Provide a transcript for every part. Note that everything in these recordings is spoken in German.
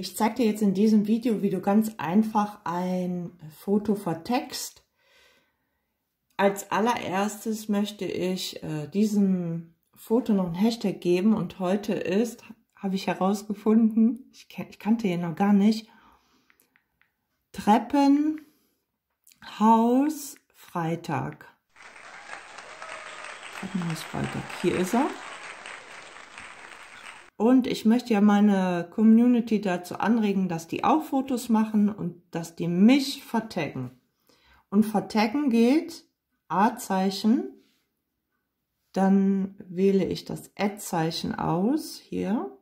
Ich zeige dir jetzt in diesem Video, wie du ganz einfach ein Foto vertext. Als allererstes möchte ich äh, diesem Foto noch einen Hashtag geben und heute ist, habe ich herausgefunden, ich, ich kannte ihn noch gar nicht, Treppenhaus Freitag. Treppenhaus Freitag, hier ist er. Und ich möchte ja meine Community dazu anregen, dass die auch Fotos machen und dass die mich vertaggen. Und vertaggen geht A-Zeichen, dann wähle ich das Ad-Zeichen aus hier.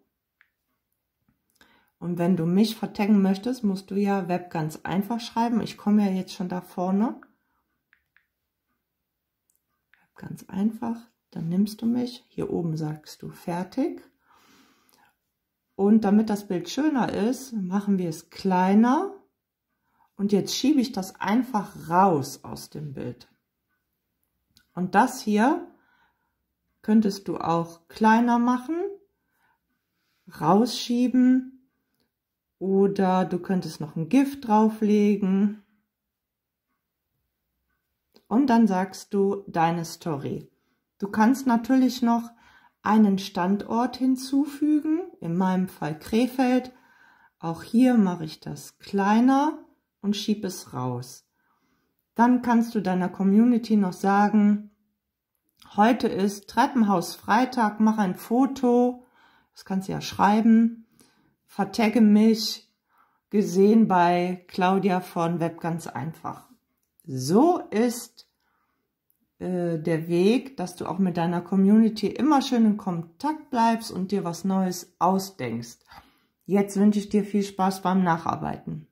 Und wenn du mich vertaggen möchtest, musst du ja Web ganz einfach schreiben. Ich komme ja jetzt schon da vorne. Web ganz einfach, dann nimmst du mich. Hier oben sagst du fertig. Und damit das Bild schöner ist, machen wir es kleiner. Und jetzt schiebe ich das einfach raus aus dem Bild. Und das hier könntest du auch kleiner machen, rausschieben oder du könntest noch ein Gift drauflegen. Und dann sagst du deine Story. Du kannst natürlich noch einen Standort hinzufügen in meinem Fall Krefeld. Auch hier mache ich das kleiner und schiebe es raus. Dann kannst du deiner Community noch sagen, heute ist Treppenhaus Freitag, mach ein Foto, das kannst du ja schreiben, vertagge mich, gesehen bei Claudia von Web ganz einfach. So ist äh, der Weg, dass du auch mit deiner Community immer schön in Kontakt bleibst und dir was Neues ausdenkst. Jetzt wünsche ich dir viel Spaß beim Nacharbeiten.